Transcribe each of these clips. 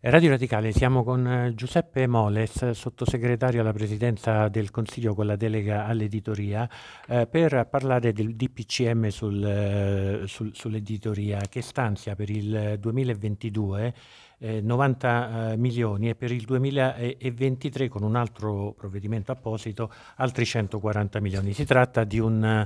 Radio Radicale, siamo con eh, Giuseppe Moles, sottosegretario alla Presidenza del Consiglio con la delega all'editoria, eh, per parlare del DPCM sul, eh, sul, sull'editoria che stanzia per il 2022 eh, 90 eh, milioni e per il 2023 con un altro provvedimento apposito altri 140 milioni. Si tratta di un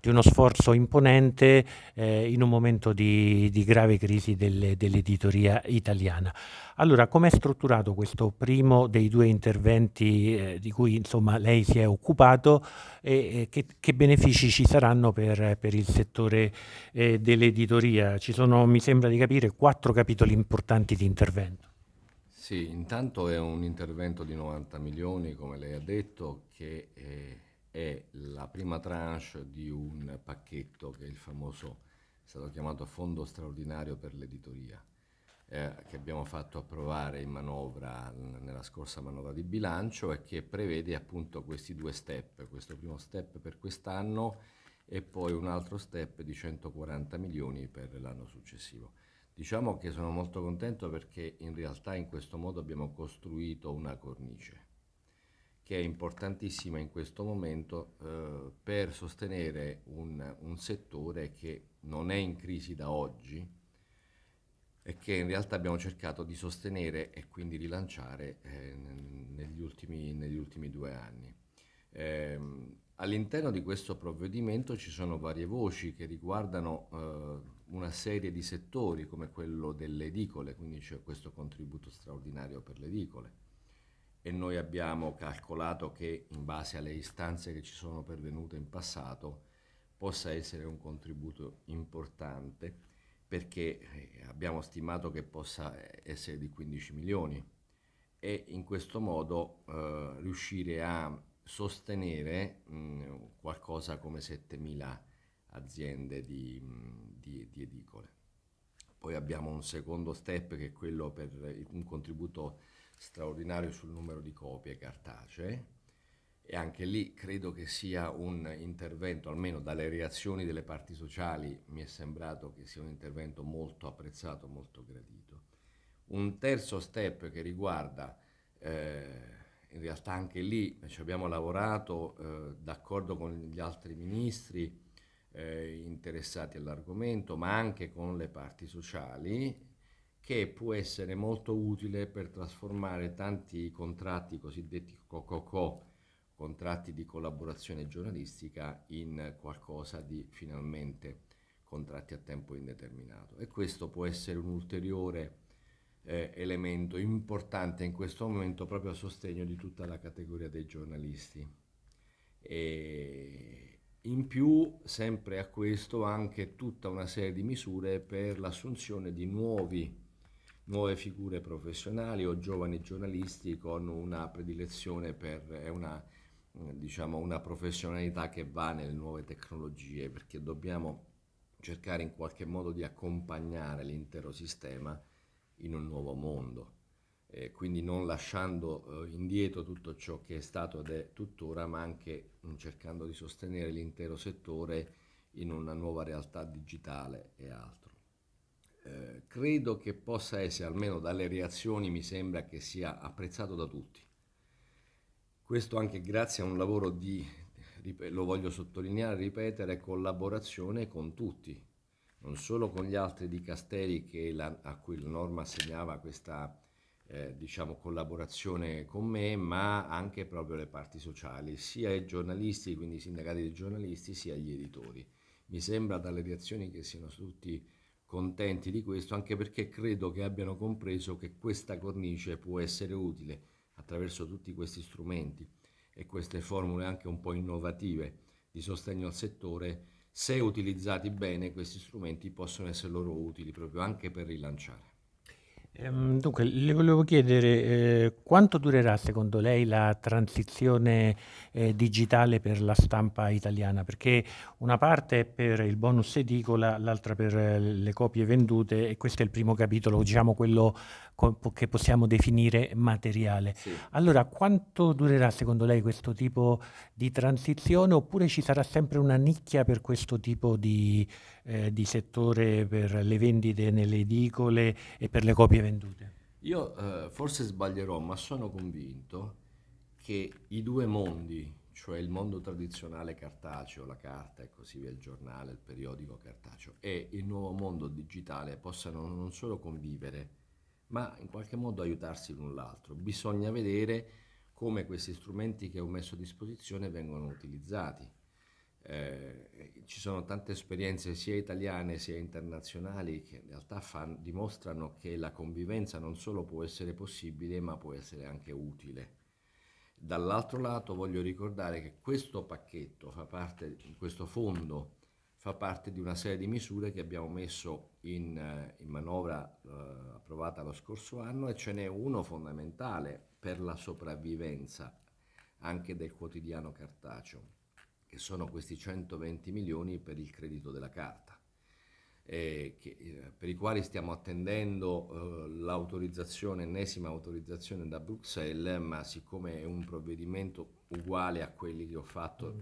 di uno sforzo imponente eh, in un momento di, di grave crisi delle, dell'editoria italiana. Allora, com'è strutturato questo primo dei due interventi eh, di cui insomma, lei si è occupato e, e che, che, benefici ci saranno per, per il settore eh, dell'editoria? Ci sono, mi sembra di capire, quattro capitoli importanti di intervento. Sì, intanto è un intervento di 90 milioni, come lei ha detto, che eh, è la prima tranche di un pacchetto che è il famoso, è stato chiamato Fondo straordinario per l'editoria, eh, che abbiamo fatto approvare in manovra, nella scorsa manovra di bilancio e che prevede appunto questi due step, questo primo step per quest'anno e poi un altro step di 140 milioni per l'anno successivo. Diciamo che sono molto contento perché in realtà in questo modo abbiamo costruito una cornice che è importantissima in questo momento eh, per sostenere un, un, settore che non è in crisi da oggi e che in realtà abbiamo cercato di sostenere e quindi rilanciare eh, negli, ultimi, negli, ultimi, due anni. Eh, all'interno di questo provvedimento ci sono varie voci che riguardano eh, una serie di settori come quello delle edicole, quindi c'è questo contributo straordinario per le edicole e noi abbiamo calcolato che in base alle istanze che ci sono pervenute in passato possa essere un contributo importante perché eh, abbiamo stimato che possa eh, essere di 15 milioni e in questo modo eh, riuscire a sostenere mh, qualcosa come 7.000 aziende di, di, di edicole. Poi abbiamo un secondo step che è quello per eh, un contributo straordinario sul numero di copie cartacee e anche lì credo che sia un intervento, almeno dalle reazioni delle parti sociali mi è sembrato che sia un intervento molto apprezzato, molto gradito. Un terzo step che riguarda, eh, in realtà anche lì eh, ci abbiamo lavorato eh, d'accordo con gli altri ministri eh, interessati all'argomento, ma anche con le parti sociali, che può essere molto utile per trasformare tanti contratti cosiddetti COCOCO, contratti di collaborazione giornalistica, in qualcosa di finalmente contratti a tempo indeterminato. E questo può essere un ulteriore eh, elemento importante in questo momento proprio a sostegno di tutta la categoria dei giornalisti. E in più, sempre a questo, anche tutta una serie di misure per l'assunzione di nuovi nuove figure professionali o giovani giornalisti con una predilezione per una, mm, diciamo, una professionalità che va nelle nuove tecnologie, perché dobbiamo cercare in qualche modo di accompagnare l'intero sistema in un nuovo mondo. Eh, quindi non lasciando eh, indietro tutto ciò che è stato ed è tuttora, ma anche mh, mm, cercando di sostenere l'intero settore in una nuova realtà digitale e altro. Eh, credo che possa essere, almeno dalle reazioni mi sembra che sia apprezzato da tutti. Questo anche grazie a un lavoro di, lo voglio sottolineare, ripetere, collaborazione con tutti, non solo con gli altri di Casteri la, a cui la norma assegnava questa eh, diciamo, collaborazione con me, ma anche proprio le parti sociali, sia i giornalisti, quindi i sindacati dei giornalisti, sia gli editori. Mi sembra dalle reazioni che siano tutti contenti di questo anche perché credo che abbiano compreso che questa cornice può essere utile attraverso tutti questi strumenti e queste formule anche un po' innovative di sostegno al settore, se utilizzati bene questi strumenti possono essere loro utili proprio anche per rilanciare. Ehm, dunque, le volevo chiedere, eh, quanto durerà secondo lei la transizione, eh, digitale per la stampa italiana? Perché una parte è per il bonus edicola, l'altra per eh, le copie vendute e questo è il primo capitolo, diciamo quello co- che possiamo definire materiale. Sì. Allora, quanto durerà secondo lei questo tipo di transizione oppure ci sarà sempre una nicchia per questo tipo di eh, di settore per le vendite nelle edicole e per le copie vendute? Io eh, forse sbaglierò, ma sono convinto che i due mondi, cioè il mondo tradizionale cartaceo, la carta e così via, il giornale, il periodico cartaceo, e il nuovo mondo digitale possano non solo convivere, ma in qualche modo aiutarsi l'un l'altro. Bisogna vedere come questi strumenti che ho messo a disposizione vengono utilizzati. Eh, ci sono tante esperienze sia italiane sia internazionali che in realtà fan, dimostrano che la convivenza non solo può essere possibile ma può essere anche utile. Dall'altro lato voglio ricordare che questo pacchetto, fa parte, questo fondo fa parte di una serie di misure che abbiamo messo in, eh, in manovra eh, approvata lo scorso anno e ce n'è uno fondamentale per la sopravvivenza anche del quotidiano cartaceo che sono questi 120 milioni per il credito della carta, eh, che, eh, per i quali stiamo attendendo eh, l'autorizzazione, ennesima autorizzazione da Bruxelles, ma siccome è un provvedimento uguale a quelli che ho fatto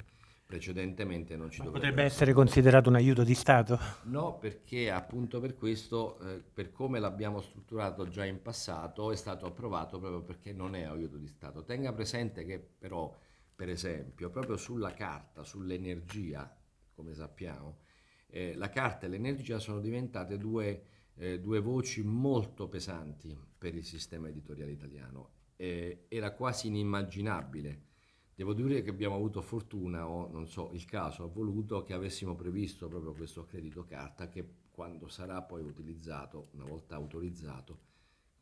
precedentemente non ci ma Potrebbe essere, essere considerato un aiuto di Stato? No, perché appunto per questo, eh, per come l'abbiamo strutturato già in passato, è stato approvato proprio perché non è aiuto di Stato. Tenga presente che però per esempio, proprio sulla carta, sull'energia, come sappiamo, eh, la carta e l'energia sono diventate due, eh, due, voci molto pesanti per il sistema editoriale italiano. Eh, era quasi inimmaginabile. Devo dire che abbiamo avuto fortuna, o non so, il caso ha voluto che avessimo previsto proprio questo credito carta che quando sarà poi utilizzato, una volta autorizzato,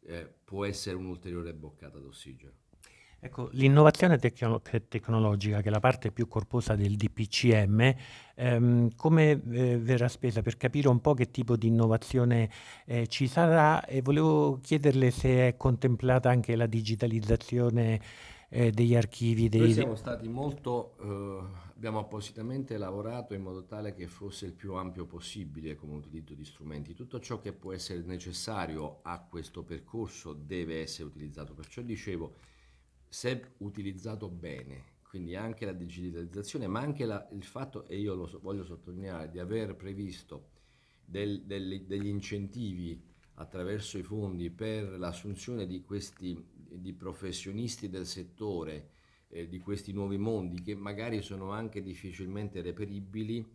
eh, può essere un'ulteriore boccata d'ossigeno. Ecco, l'innovazione tecno- tecnologica, che è la parte più corposa del DPCM, ehm, come eh, verrà spesa per capire un po' che tipo di innovazione eh, ci sarà e volevo chiederle se è contemplata anche la digitalizzazione eh, degli archivi. Dei... Noi siamo stati molto, eh, abbiamo appositamente lavorato in modo tale che fosse il più ampio possibile come utilizzo di strumenti. Tutto ciò che può essere necessario a questo percorso deve essere utilizzato, perciò dicevo se utilizzato bene, quindi anche la digitalizzazione, ma anche la, il fatto, e io lo so, voglio sottolineare, di aver previsto del, del, degli incentivi attraverso i fondi per l'assunzione di questi di professionisti del settore, eh, di questi nuovi mondi che magari sono anche difficilmente reperibili,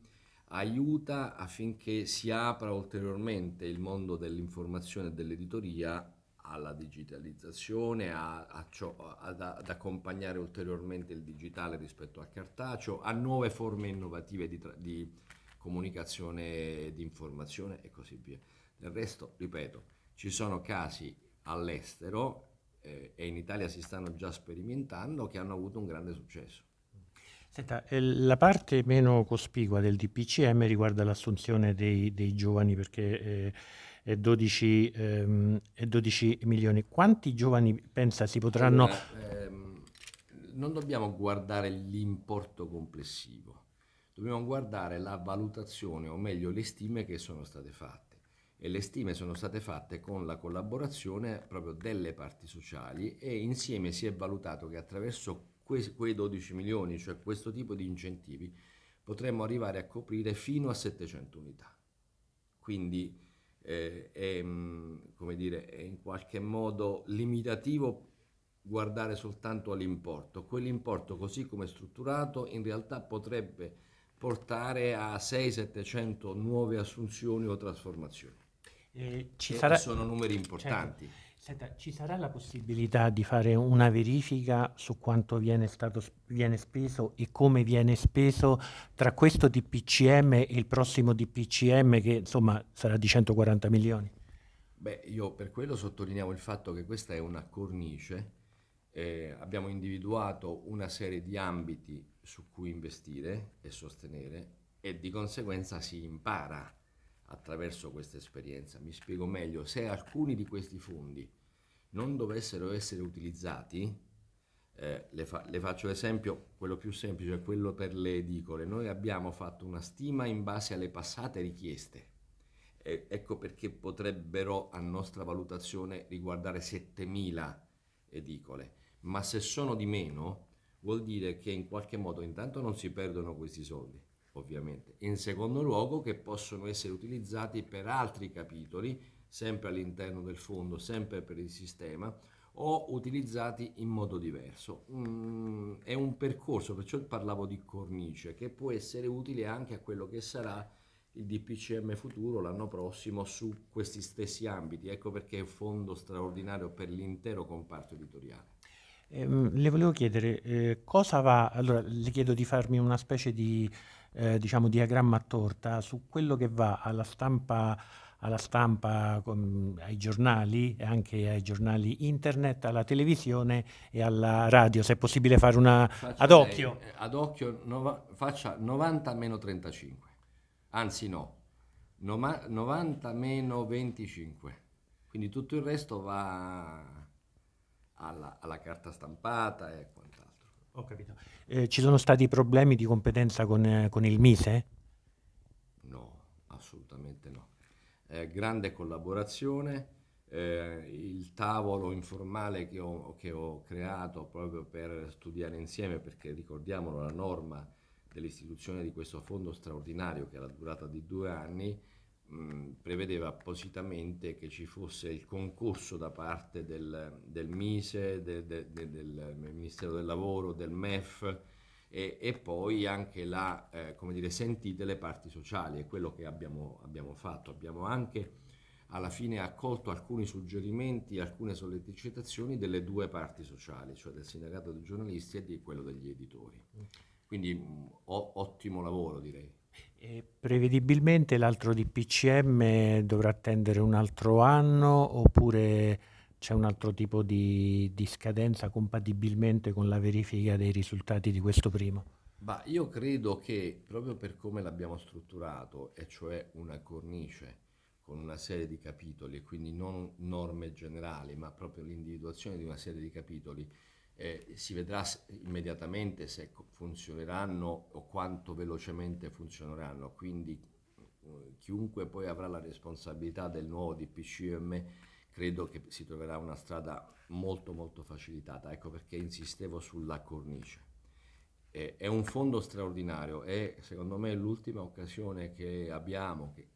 aiuta affinché si apra ulteriormente il mondo dell'informazione e dell'editoria alla digitalizzazione, a, a ciò, ad, ad, accompagnare ulteriormente il digitale rispetto al cartaceo, a nuove forme innovative di, tra, di comunicazione, di informazione e così via. Del resto, ripeto, ci sono casi all'estero eh, e in Italia si stanno già sperimentando che hanno avuto un grande successo. Senta, eh, la parte meno cospicua del DPCM riguarda l'assunzione dei, dei giovani perché... Eh, e 12, ehm, e 12 milioni. Quanti giovani pensa si potranno... Allora, ehm, non dobbiamo guardare l'importo complessivo, dobbiamo guardare la valutazione, o meglio le stime che sono state fatte e le stime sono state fatte con la collaborazione proprio delle parti sociali e insieme si è valutato che attraverso que- quei 12 milioni, cioè questo tipo di incentivi, potremmo arrivare a coprire fino a 700 unità. Quindi eh, è, mm, come dire, è in qualche modo limitativo guardare soltanto all'importo. Quell'importo così come è strutturato in realtà potrebbe portare a 600-700 nuove assunzioni o trasformazioni. Eh, ci sarà... Sono numeri importanti. Certo. Senta, ci sarà la possibilità di fare una verifica su quanto viene, stato, viene speso e come viene speso tra questo DPCM e il prossimo DPCM che insomma sarà di 140 milioni? Beh, io per quello sottolineiamo il fatto che questa è una cornice, eh, abbiamo individuato una serie di ambiti su cui investire e sostenere e di conseguenza si impara attraverso questa esperienza. Mi spiego meglio, se alcuni di questi fondi non dovessero essere utilizzati, eh, le, fa- le, faccio esempio, quello più semplice, quello per le edicole. Noi abbiamo fatto una stima in base alle passate richieste. E- ecco perché potrebbero, a nostra valutazione, riguardare 7.000 edicole. Ma se sono di meno, vuol dire che in qualche modo intanto non si perdono questi soldi ovviamente, in secondo luogo che possono essere utilizzati per altri capitoli, sempre all'interno del fondo, sempre per il sistema, o utilizzati in modo diverso. Mm, è un percorso, perciò parlavo di cornice, che può essere utile anche a quello che sarà il DPCM futuro l'anno prossimo su questi stessi ambiti. Ecco perché è un fondo straordinario per l'intero comparto editoriale. Ehm, le volevo chiedere eh, cosa va, allora le chiedo di farmi una specie di eh, diciamo diagramma a torta su quello che va alla stampa, alla stampa com- ai giornali e anche ai giornali internet, alla televisione e alla radio, se è possibile fare una Faccia ad occhio. eh, ad occhio nova- faccia 90 meno 35, anzi no, noma- 90 meno 25, quindi tutto il resto va alla, alla carta stampata e quant'altro. Ho capito. Eh, ci sono stati problemi di competenza con, eh, con il MISE? No, assolutamente no. Eh, grande collaborazione, eh, il tavolo informale che ho, che ho, creato proprio per studiare insieme, perché ricordiamolo la norma dell'istituzione di questo fondo straordinario che ha la durata di due anni, Mm, prevedeva appositamente che ci fosse il concorso da parte del, del MISE, de, de, de, del Ministero del Lavoro, del MEF e, e poi anche la, eh, come dire, sentite le parti sociali, è quello che abbiamo, abbiamo fatto. Abbiamo anche alla fine accolto alcuni suggerimenti, alcune sollecitazioni delle due parti sociali, cioè del sindacato dei giornalisti e di quello degli editori. Quindi mh, mm, ottimo lavoro direi. E prevedibilmente l'altro DPCM dovrà attendere un altro anno oppure c'è un altro tipo di, di, scadenza compatibilmente con la verifica dei risultati di questo primo? Bah, io credo che proprio per come l'abbiamo strutturato, e cioè una cornice con una serie di capitoli e quindi non norme generali, ma proprio l'individuazione di una serie di capitoli, eh, si vedrà immediatamente se funzioneranno o quanto velocemente funzioneranno, quindi eh, chiunque poi avrà la responsabilità del nuovo DPCM credo che si troverà una strada molto molto facilitata, ecco perché insistevo sulla cornice. Eh, è un fondo straordinario, è secondo me l'ultima occasione che abbiamo, che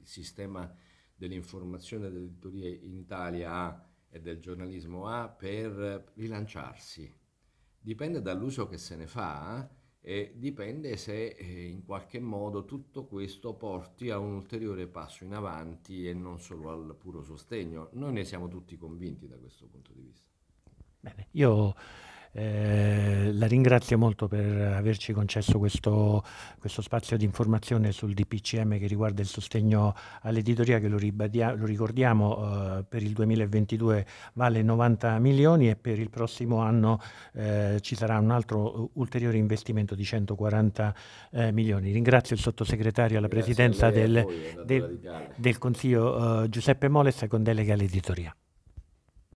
il sistema dell'informazione e dell'editoria in Italia ha e del giornalismo ha per rilanciarsi. Dipende dall'uso che se ne fa eh, e dipende se eh, in qualche modo tutto questo porti a un ulteriore passo in avanti e non solo al puro sostegno. Noi ne siamo tutti convinti da questo punto di vista. Bene, io eh, la ringrazio molto per averci concesso questo, questo, spazio di informazione sul DPCM che riguarda il sostegno all'editoria che lo, lo ricordiamo eh, per il 2022 vale 90 milioni e per il prossimo anno eh, ci sarà un altro ulteriore investimento di 140 eh, milioni. Ringrazio il sottosegretario alla Grazie presidenza del, del, del, Consiglio eh, Giuseppe Moles con delega all'editoria.